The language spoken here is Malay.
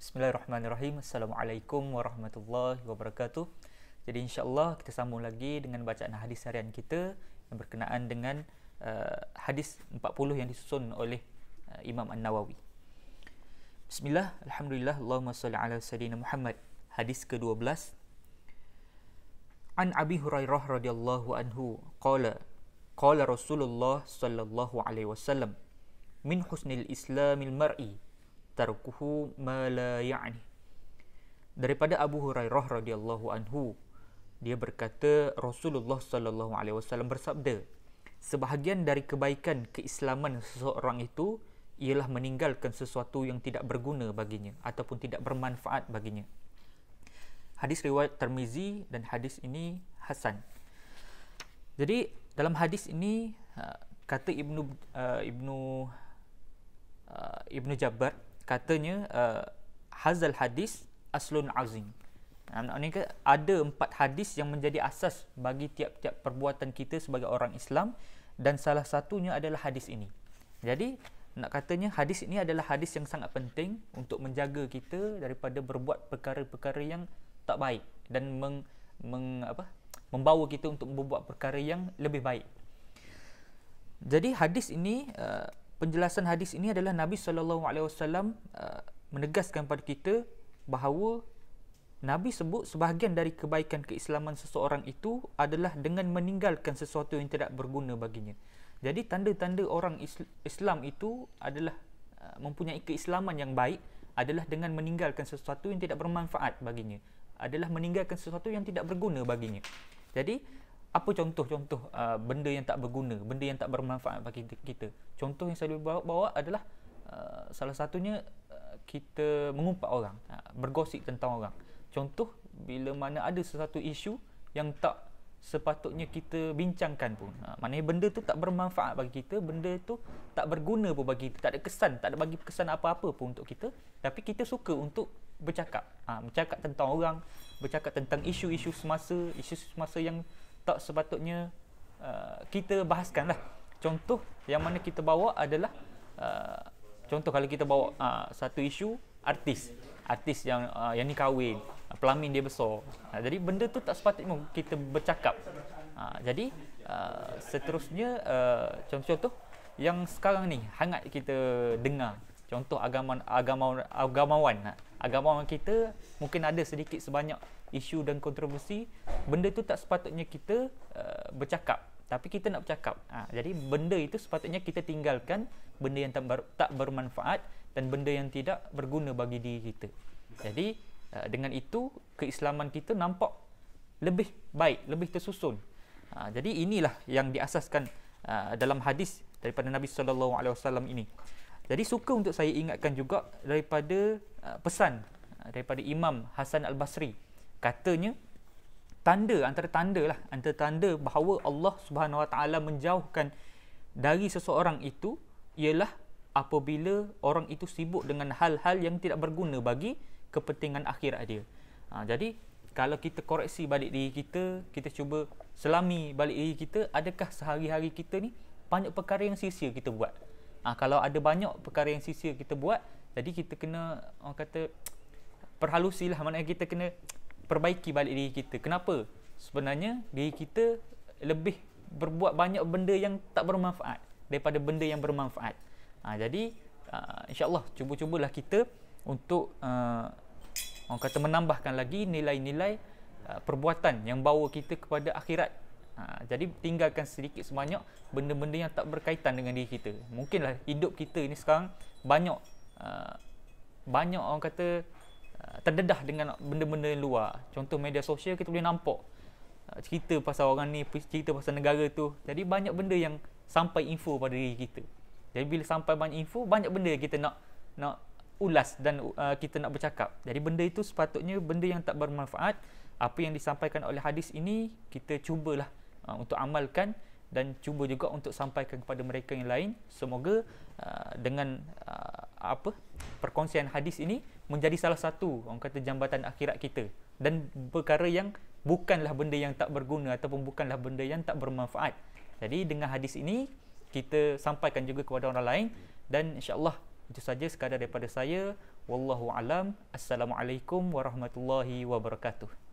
Bismillahirrahmanirrahim. Assalamualaikum warahmatullahi wabarakatuh. Jadi insyaAllah kita sambung lagi dengan bacaan hadis harian kita yang berkenaan dengan uh, hadis 40 yang disusun oleh uh, Imam An-Nawawi. Bismillah, alhamdulillah, Allahumma salli ala sayyidina Muhammad. Hadis ke-12. An Abi Hurairah radhiyallahu anhu qala qala Rasulullah sallallahu alaihi wasallam min husnil islamil mar'i tarkuhu ma la ya'ni daripada Abu Hurairah radhiyallahu anhu dia berkata Rasulullah sallallahu alaihi wasallam bersabda sebahagian dari kebaikan keislaman seseorang itu ialah meninggalkan sesuatu yang tidak berguna baginya ataupun tidak bermanfaat baginya hadis riwayat Tirmizi dan hadis ini hasan jadi dalam hadis ini uh, kata Ibnu uh, Ibnu uh, Ibnu Jabbar katanya uh, hazal hadis aslun azim Ini ke ada empat hadis yang menjadi asas bagi tiap-tiap perbuatan kita sebagai orang Islam dan salah satunya adalah hadis ini jadi nak katanya hadis ini adalah hadis yang sangat penting untuk menjaga kita daripada berbuat perkara-perkara yang tak baik dan meng, meng apa membawa kita untuk membuat perkara yang lebih baik jadi hadis ini uh, penjelasan hadis ini adalah Nabi saw alaihi uh, menegaskan kepada kita bahawa Nabi sebut sebahagian dari kebaikan keislaman seseorang itu adalah dengan meninggalkan sesuatu yang tidak berguna baginya. Jadi tanda-tanda orang Islam itu adalah uh, mempunyai keislaman yang baik adalah dengan meninggalkan sesuatu yang tidak bermanfaat baginya. Adalah meninggalkan sesuatu yang tidak berguna baginya. Jadi apa contoh-contoh uh, benda yang tak berguna, benda yang tak bermanfaat bagi kita. Contoh yang saya bawa-bawa adalah uh, salah satunya uh, kita mengumpat orang, uh, bergosip tentang orang. Contoh bila mana ada sesuatu isu yang tak sepatutnya kita bincangkan pun. Uh, maknanya benda tu tak bermanfaat bagi kita, benda tu tak berguna pun bagi kita, tak ada kesan, tak ada bagi kesan apa-apa pun untuk kita, tapi kita suka untuk bercakap. Uh, bercakap tentang orang, bercakap tentang isu-isu semasa, isu isu semasa yang tak sepatutnya uh, kita bahaskanlah. Contoh yang mana kita bawa adalah uh, contoh kalau kita bawa uh, satu isu artis. Artis yang uh, yang ni kahwin, uh, pelamin dia besar. Uh, jadi benda tu tak sepatutnya kita bercakap. Uh, jadi uh, seterusnya uh, contoh-contoh yang sekarang ni hangat kita dengar. Contoh agama agama agamawan. Uh, agamawan kita mungkin ada sedikit sebanyak isu dan kontroversi benda itu tak sepatutnya kita uh, bercakap tapi kita nak bercakap ha, jadi benda itu sepatutnya kita tinggalkan benda yang tak bermanfaat dan benda yang tidak berguna bagi diri kita jadi uh, dengan itu keislaman kita nampak lebih baik lebih tersusun ha, jadi inilah yang diasaskan uh, dalam hadis daripada Nabi sallallahu alaihi wasallam ini jadi suka untuk saya ingatkan juga daripada uh, pesan uh, daripada Imam Hasan Al-Basri. Katanya tanda antara lah antara tanda bahawa Allah Subhanahu Wa Taala menjauhkan dari seseorang itu ialah apabila orang itu sibuk dengan hal-hal yang tidak berguna bagi kepentingan akhirat dia. Ha, jadi kalau kita koreksi balik diri kita, kita cuba selami balik diri kita, adakah sehari-hari kita ni banyak perkara yang sia-sia kita buat? Ha, kalau ada banyak perkara yang sisi kita buat, jadi kita kena orang kata perhalusilah maknanya kita kena perbaiki balik diri kita. Kenapa? Sebenarnya diri kita lebih berbuat banyak benda yang tak bermanfaat daripada benda yang bermanfaat. Ha, jadi uh, insya-Allah cuba-cubalah kita untuk uh, orang kata menambahkan lagi nilai-nilai uh, perbuatan yang bawa kita kepada akhirat Ha, jadi tinggalkan sedikit sebanyak benda-benda yang tak berkaitan dengan diri kita. Mungkinlah hidup kita ini sekarang banyak uh, banyak orang kata uh, terdedah dengan benda-benda yang luar. Contoh media sosial kita boleh nampak uh, cerita pasal orang ni, cerita pasal negara tu. Jadi banyak benda yang sampai info pada diri kita. Jadi bila sampai banyak info, banyak benda yang kita nak nak ulas dan uh, kita nak bercakap. Jadi benda itu sepatutnya benda yang tak bermanfaat. Apa yang disampaikan oleh hadis ini, kita cubalah Uh, untuk amalkan dan cuba juga untuk sampaikan kepada mereka yang lain semoga uh, dengan uh, apa perkongsian hadis ini menjadi salah satu orang kata jambatan akhirat kita dan perkara yang bukanlah benda yang tak berguna ataupun bukanlah benda yang tak bermanfaat jadi dengan hadis ini kita sampaikan juga kepada orang lain dan insyaallah itu saja sekadar daripada saya wallahu alam assalamualaikum warahmatullahi wabarakatuh